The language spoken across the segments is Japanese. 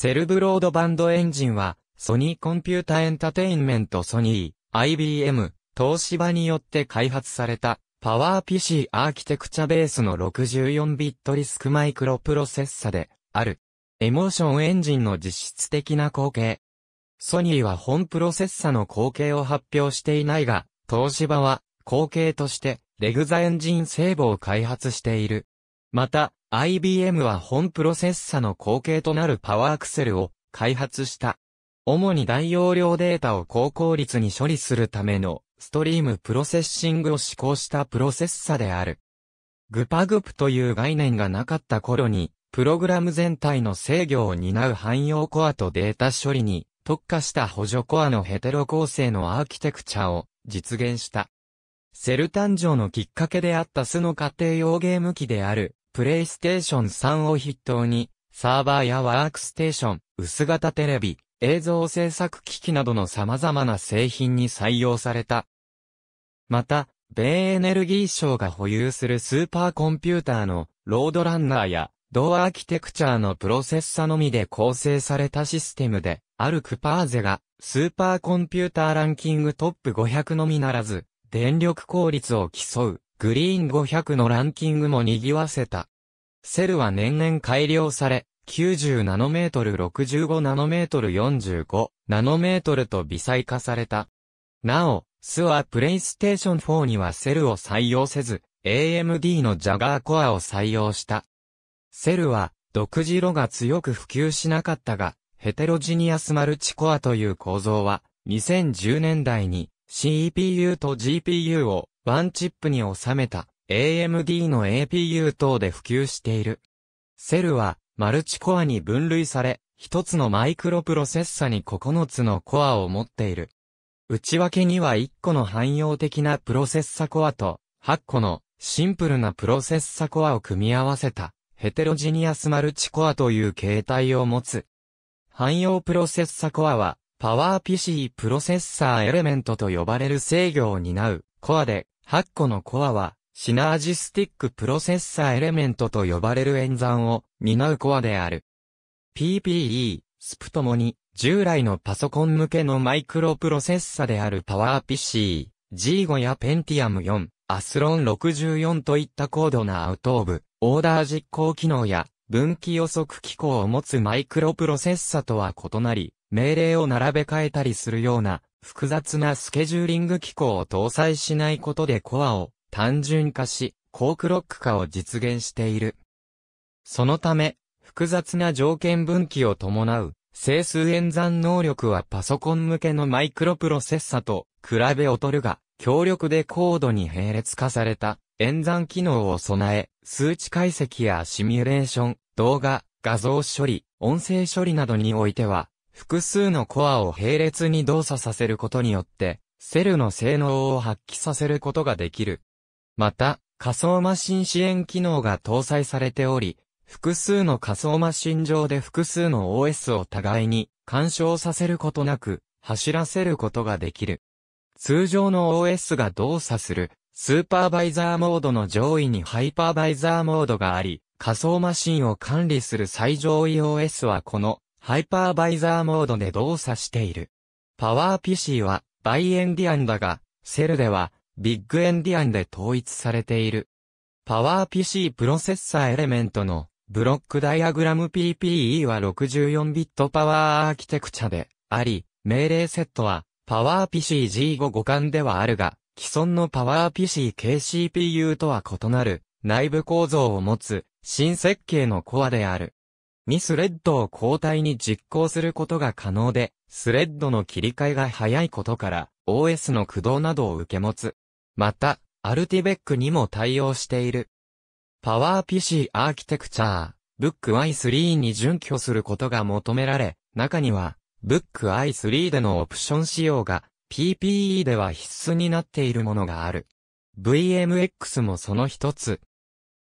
セルブロードバンドエンジンは、ソニーコンピュータエンタテインメントソニー、IBM、東芝によって開発された、パワー PC アーキテクチャベースの64ビットリスクマイクロプロセッサで、ある。エモーションエンジンの実質的な後継。ソニーは本プロセッサの後継を発表していないが、東芝は後継としてレグザエンジンセーブを開発している。また、IBM は本プロセッサの後継となるパワーアクセルを開発した。主に大容量データを高効率に処理するためのストリームプロセッシングを施行したプロセッサである。グパグプという概念がなかった頃に、プログラム全体の制御を担う汎用コアとデータ処理に特化した補助コアのヘテロ構成のアーキテクチャを実現した。セル誕生のきっかけであったスの家庭用ゲーム機であるプレイステーション3を筆頭に、サーバーやワークステーション、薄型テレビ、映像制作機器などの様々な製品に採用された。また、米エネルギー省が保有するスーパーコンピューターのロードランナーやドアーキテクチャーのプロセッサのみで構成されたシステムで、アルクパーゼがスーパーコンピューターランキングトップ500のみならず、電力効率を競うグリーン500のランキングも賑わせた。セルは年々改良され、90ナノメートル65ナノメートル45ナノメートルと微細化された。なお、スはプレイステーション4にはセルを採用せず、AMD のジャガーコアを採用した。セルは、独自路が強く普及しなかったが、ヘテロジニアスマルチコアという構造は、2010年代に CPU と GPU をワンチップに収めた AMD の APU 等で普及している。セルはマルチコアに分類され、一つのマイクロプロセッサに9つのコアを持っている。内訳には1個の汎用的なプロセッサコアと8個のシンプルなプロセッサコアを組み合わせたヘテロジニアスマルチコアという形態を持つ。汎用プロセッサコアはパワー PC プロセッサーエレメントと呼ばれる制御を担うコアで8個のコアは、シナージスティックプロセッサーエレメントと呼ばれる演算を担うコアである。PPE、SP ともに、従来のパソコン向けのマイクロプロセッサであるパワー PC、G5 や Pentium 4、アスロン64といった高度なアウトオブ、オーダー実行機能や分岐予測機構を持つマイクロプロセッサとは異なり、命令を並べ替えたりするような複雑なスケジューリング機構を搭載しないことでコアを単純化し、高クロック化を実現している。そのため、複雑な条件分岐を伴う整数演算能力はパソコン向けのマイクロプロセッサと比べ劣るが、強力で高度に並列化された演算機能を備え、数値解析やシミュレーション、動画、画像処理、音声処理などにおいては、複数のコアを並列に動作させることによって、セルの性能を発揮させることができる。また、仮想マシン支援機能が搭載されており、複数の仮想マシン上で複数の OS を互いに干渉させることなく走らせることができる。通常の OS が動作するスーパーバイザーモードの上位にハイパーバイザーモードがあり、仮想マシンを管理する最上位 OS はこのハイパーバイザーモードで動作している。パワー PC は、バイエンディアンだが、セルでは、ビッグエンディアンで統一されている。パワー PC プロセッサーエレメントの、ブロックダイアグラム PPE は6 4ビットパワーアーキテクチャで、あり、命令セットは、パワー PC G5 互換ではあるが、既存のパワー PC k CPU とは異なる、内部構造を持つ、新設計のコアである。ミスレッドを交代に実行することが可能で、スレッドの切り替えが早いことから、OS の駆動などを受け持つ。また、アルティベックにも対応している。パワー PC アーキテクチャー、ブック i3 に準拠することが求められ、中には、ブック i3 でのオプション仕様が、PPE では必須になっているものがある。VMX もその一つ。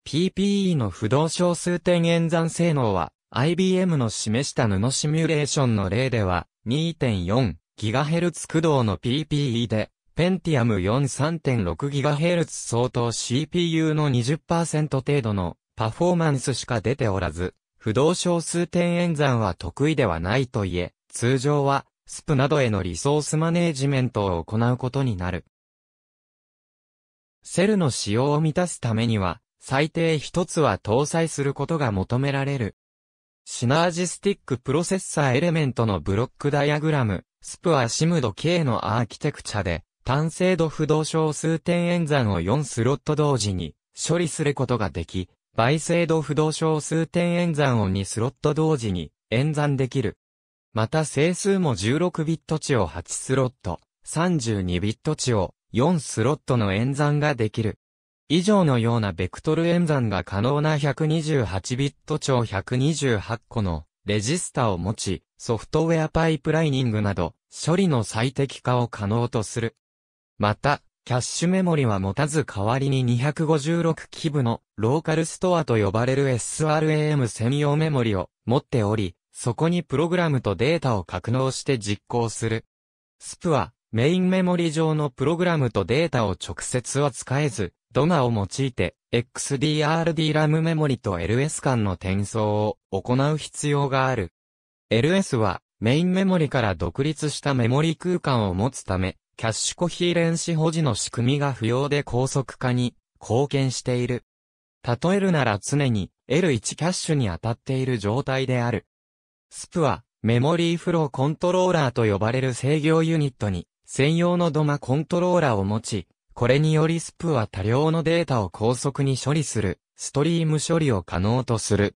PPE の不動小数点演算性能は IBM の示した布シミュレーションの例では、2.4GHz 駆動の PPE で、Pentium 4 3.6GHz 相当 CPU の20%程度のパフォーマンスしか出ておらず、不動小数点演算は得意ではないといえ、通常は、スプなどへのリソースマネージメントを行うことになる。セルの使用を満たすためには、最低一つは搭載することが求められる。シナージスティックプロセッサーエレメントのブロックダイアグラム、スプアシムド K のアーキテクチャで、単精度不動小数点演算を4スロット同時に処理することができ、倍精度不動小数点演算を2スロット同時に演算できる。また整数も16ビット値を8スロット、32ビット値を4スロットの演算ができる。以上のようなベクトル演算が可能な128ビット超128個のレジスタを持ち、ソフトウェアパイプライニングなど処理の最適化を可能とする。また、キャッシュメモリは持たず代わりに256基部のローカルストアと呼ばれる SRAM 専用メモリを持っており、そこにプログラムとデータを格納して実行する。スプはメインメモリ上のプログラムとデータを直接は使えず、ドマを用いて XDRD ラムメモリと LS 間の転送を行う必要がある。LS はメインメモリから独立したメモリ空間を持つため、キャッシュコヒーレンシ保持の仕組みが不要で高速化に貢献している。例えるなら常に L1 キャッシュに当たっている状態である。スプはメモリーフローコントローラーと呼ばれる制御ユニットに専用のドマコントローラーを持ち、これによりスプは多量のデータを高速に処理する、ストリーム処理を可能とする。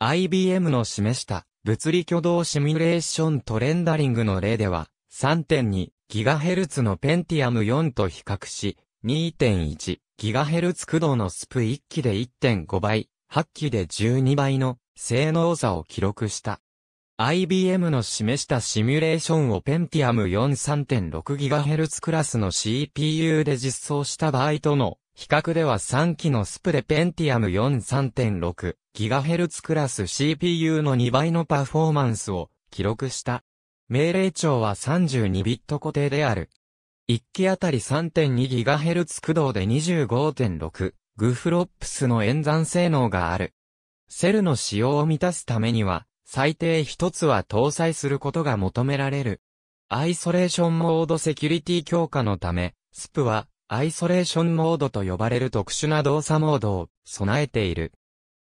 IBM の示した物理挙動シミュレーションとレンダリングの例では、3.2GHz の Pentium 4と比較し、2.1GHz 駆動のスプ1機で1.5倍、8機で12倍の性能差を記録した。IBM の示したシミュレーションを Pentium 4 3.6GHz クラスの CPU で実装した場合との比較では3機のスプレ Pentium 4 3.6GHz クラス CPU の2倍のパフォーマンスを記録した。命令帳は32ビット固定である。1機あたり 3.2GHz 駆動で 25.6GFLOPS の演算性能がある。セルの使用を満たすためには、最低一つは搭載することが求められる。アイソレーションモードセキュリティ強化のため、スプは、アイソレーションモードと呼ばれる特殊な動作モードを備えている。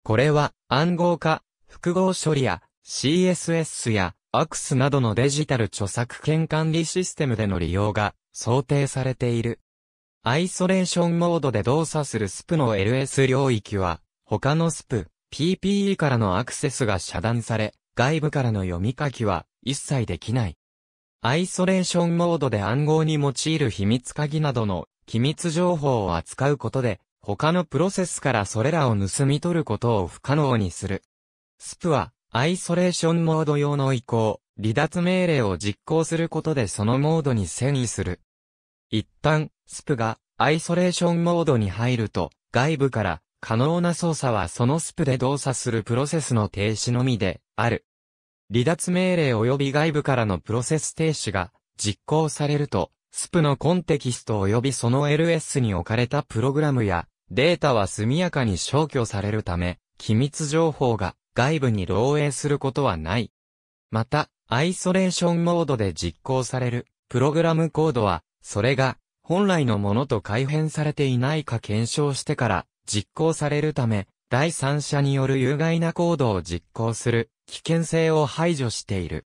これは、暗号化、複合処理や、CSS や、AX などのデジタル著作権管理システムでの利用が想定されている。アイソレーションモードで動作するスプの LS 領域は、他のスプ、PPE からのアクセスが遮断され、外部からの読み書きは一切できない。アイソレーションモードで暗号に用いる秘密鍵などの機密情報を扱うことで、他のプロセスからそれらを盗み取ることを不可能にする。スプは、アイソレーションモード用の移行、離脱命令を実行することでそのモードに遷移する。一旦、スプがアイソレーションモードに入ると、外部から可能な操作はそのスプで動作するプロセスの停止のみである。離脱命令及び外部からのプロセス停止が実行されると、スプのコンテキスト及びその LS に置かれたプログラムやデータは速やかに消去されるため、機密情報が外部に漏洩することはない。また、アイソレーションモードで実行されるプログラムコードは、それが本来のものと改変されていないか検証してから実行されるため、第三者による有害な行動を実行する危険性を排除している。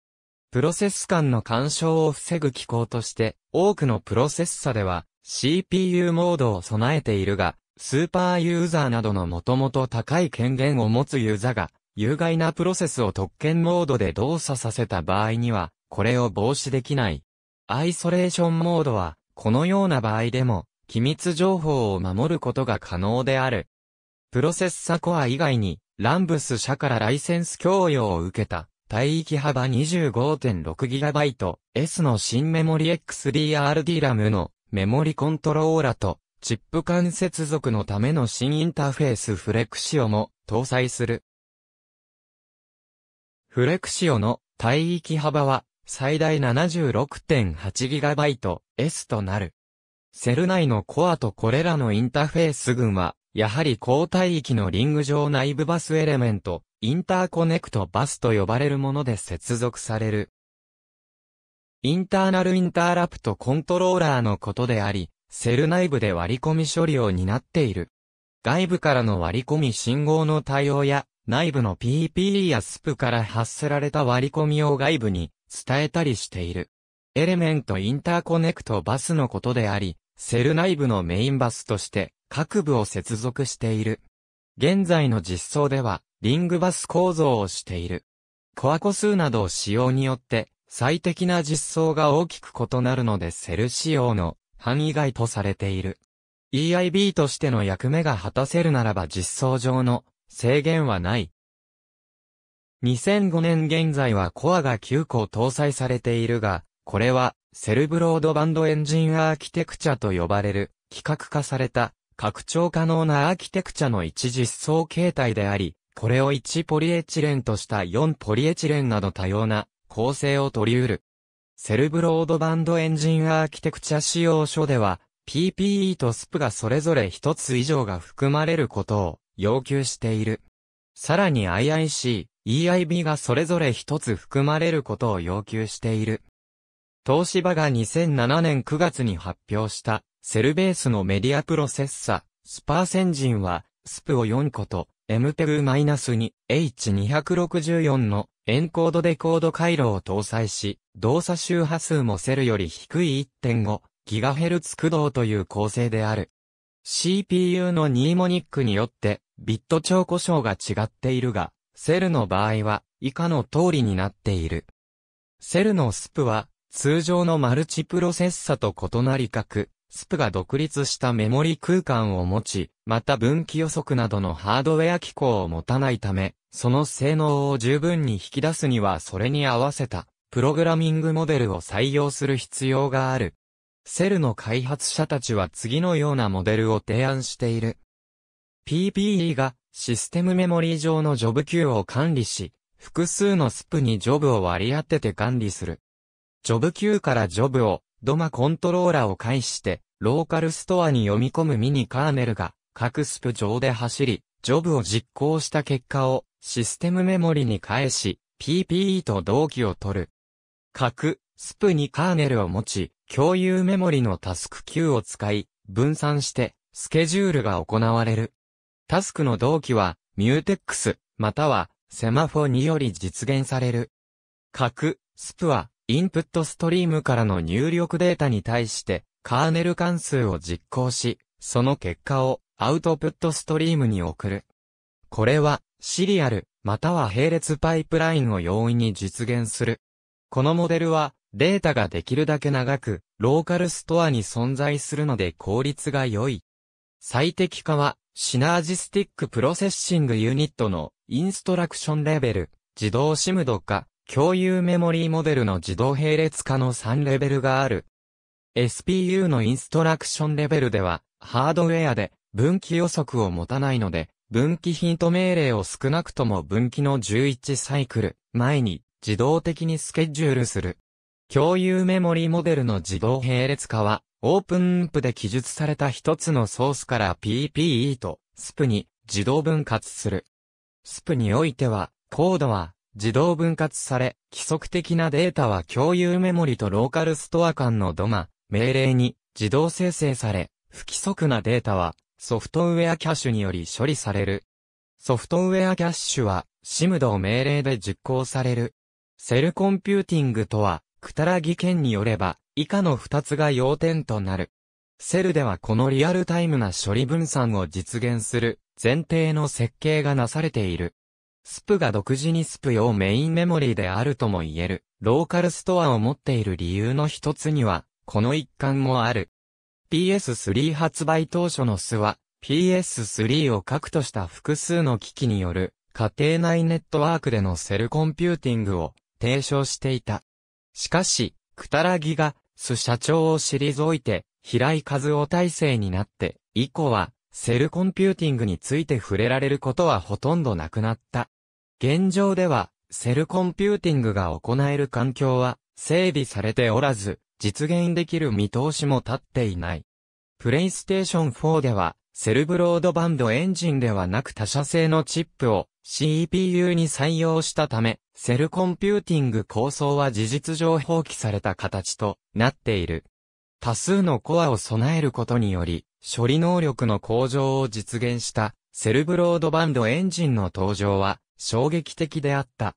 プロセス間の干渉を防ぐ機構として、多くのプロセッサでは CPU モードを備えているが、スーパーユーザーなどのもともと高い権限を持つユーザーが、有害なプロセスを特権モードで動作させた場合には、これを防止できない。アイソレーションモードは、このような場合でも、機密情報を守ることが可能である。プロセッサコア以外に、ランブス社からライセンス供与を受けた、帯域幅 25.6GB S の新メモリ XDRD ラムのメモリコントローラと、チップ間接続のための新インターフェースフレクシオも搭載する。フレクシオの帯域幅は最大 76.8GB S となる。セル内のコアとこれらのインターフェース群は、やはり交代域のリング上内部バスエレメント、インターコネクトバスと呼ばれるもので接続される。インターナルインターラプトコントローラーのことであり、セル内部で割り込み処理を担っている。外部からの割り込み信号の対応や、内部の PPE や SPP から発せられた割り込みを外部に伝えたりしている。エレメントインターコネクトバスのことであり、セル内部のメインバスとして各部を接続している。現在の実装では、リングバス構造をしている。コア個数などを使用によって、最適な実装が大きく異なるのでセル仕様の範囲外とされている。EIB としての役目が果たせるならば実装上の制限はない。2005年現在はコアが9個搭載されているが、これはセルブロードバンドエンジンアーキテクチャと呼ばれる、規格化された、拡張可能なアーキテクチャの一実装形態であり、これを1ポリエチレンとした4ポリエチレンなど多様な構成を取り得る。セルブロードバンドエンジンアーキテクチャ仕様書では、PPE と SP がそれぞれ一つ以上が含まれることを要求している。さらに IIC、EIB がそれぞれ一つ含まれることを要求している。東芝が2007年9月に発表したセルベースのメディアプロセッサ、スパーセンジンは、スプを4個と、MPEG-2、H264 のエンコードデコード回路を搭載し、動作周波数もセルより低い 1.5GHz 駆動という構成である。CPU のニーモニックによってビット超故障が違っているが、セルの場合は以下の通りになっている。セルのスプは通常のマルチプロセッサと異なり各、スプが独立したメモリ空間を持ち、また分岐予測などのハードウェア機構を持たないため、その性能を十分に引き出すにはそれに合わせた、プログラミングモデルを採用する必要がある。セルの開発者たちは次のようなモデルを提案している。PPE がシステムメモリー上のジョブ級を管理し、複数のスプにジョブを割り当てて管理する。ジョブ Q からジョブを、ドマコントローラを介して、ローカルストアに読み込むミニカーネルが、各スプ上で走り、ジョブを実行した結果を、システムメモリに返し、PPE と同期を取る。各、スプにカーネルを持ち、共有メモリのタスク Q を使い、分散して、スケジュールが行われる。タスクの同期は、ミューテックス、または、セマフォにより実現される。各、スプは、インプットストリームからの入力データに対して、カーネル関数を実行し、その結果をアウトプットストリームに送る。これは、シリアル、または並列パイプラインを容易に実現する。このモデルは、データができるだけ長く、ローカルストアに存在するので効率が良い。最適化は、シナージスティックプロセッシングユニットのインストラクションレベル、自動シムド化、共有メモリーモデルの自動並列化の3レベルがある。SPU のインストラクションレベルでは、ハードウェアで分岐予測を持たないので、分岐ヒント命令を少なくとも分岐の11サイクル前に自動的にスケジュールする。共有メモリーモデルの自動並列化は、オープンプで記述された一つのソースから PPE と SP に自動分割する。SP においては、コードは自動分割され、規則的なデータは共有メモリとローカルストア間のドマ、命令に自動生成され、不規則なデータはソフトウェアキャッシュにより処理される。ソフトウェアキャッシュはシムド命令で実行される。セルコンピューティングとは、くたらぎ県によれば、以下の二つが要点となる。セルではこのリアルタイムな処理分散を実現する前提の設計がなされている。スプが独自にスプ用メインメモリーであるとも言える、ローカルストアを持っている理由の一つには、この一環もある。PS3 発売当初のスは、PS3 を核とした複数の機器による、家庭内ネットワークでのセルコンピューティングを提唱していた。しかし、くたらぎが、ス社長を退いて、平井和夫体制になって、以降は、セルコンピューティングについて触れられることはほとんどなくなった。現状では、セルコンピューティングが行える環境は整備されておらず、実現できる見通しも立っていない。プレイステーション4では、セルブロードバンドエンジンではなく他社製のチップを CPU に採用したため、セルコンピューティング構想は事実上放棄された形となっている。多数のコアを備えることにより、処理能力の向上を実現したセルブロードバンドエンジンの登場は、衝撃的であった。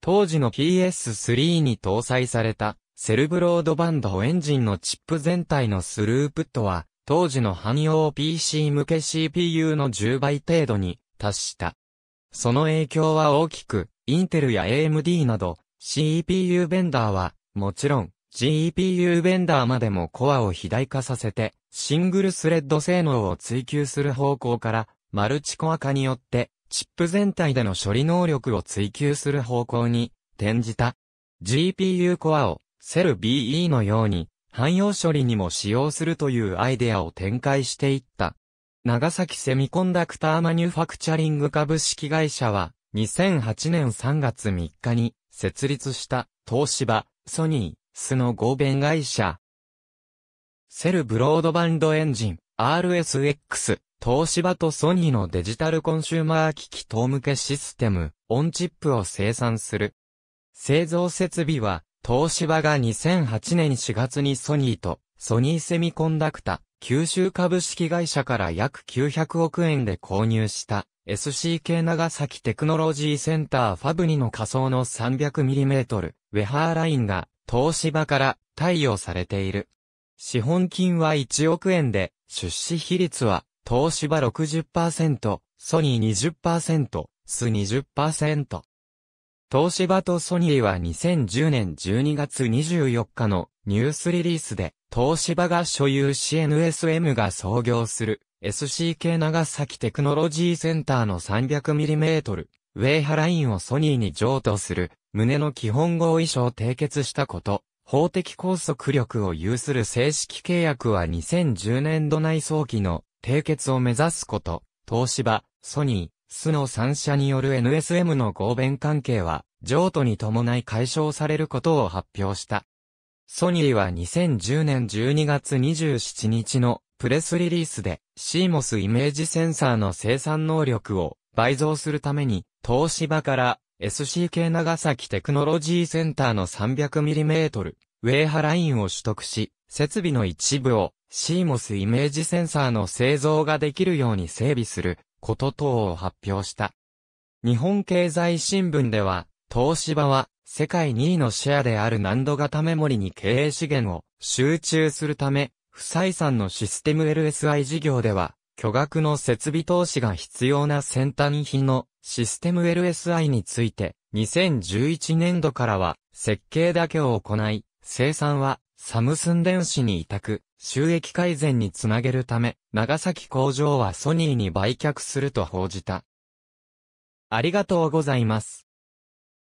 当時の PS3 に搭載されたセルブロードバンドエンジンのチップ全体のスループットは当時の汎用 PC 向け CPU の10倍程度に達した。その影響は大きく、インテルや AMD など CPU ベンダーはもちろん GPU ベンダーまでもコアを肥大化させてシングルスレッド性能を追求する方向からマルチコア化によってチップ全体での処理能力を追求する方向に転じた。GPU コアをセル BE のように汎用処理にも使用するというアイデアを展開していった。長崎セミコンダクターマニュファクチャリング株式会社は2008年3月3日に設立した東芝、ソニー、スの合弁会社。セルブロードバンドエンジン RSX 東芝とソニーのデジタルコンシューマー機器等向けシステム、オンチップを生産する。製造設備は、東芝が2008年4月にソニーと、ソニーセミコンダクタ、九州株式会社から約900億円で購入した SCK 長崎テクノロジーセンターファブニの仮想の 300mm ウェハーラインが東芝から貸与されている。資本金は1億円で出資比率は東芝60%、ソニー20%、ス20%。東芝とソニーは2010年12月24日のニュースリリースで、東芝が所有 c NSM が創業する SCK 長崎テクノロジーセンターの 300mm ウェイハラインをソニーに譲渡する旨の基本合意書を締結したこと、法的拘束力を有する正式契約は2010年度内早期の締結を目指すこと、東芝、ソニー、スの3社による NSM の合弁関係は、譲渡に伴い解消されることを発表した。ソニーは2010年12月27日のプレスリリースで CMOS イメージセンサーの生産能力を倍増するために東芝から SCK 長崎テクノロジーセンターの 300mm ウェーハラインを取得し設備の一部をシーモスイメージセンサーの製造ができるように整備すること等を発表した。日本経済新聞では、東芝は世界2位のシェアである難度型メモリに経営資源を集中するため、不採算のシステム LSI 事業では、巨額の設備投資が必要な先端品のシステム LSI について、2011年度からは設計だけを行い、生産はサムスン電子に委託、収益改善につなげるため、長崎工場はソニーに売却すると報じた。ありがとうございます。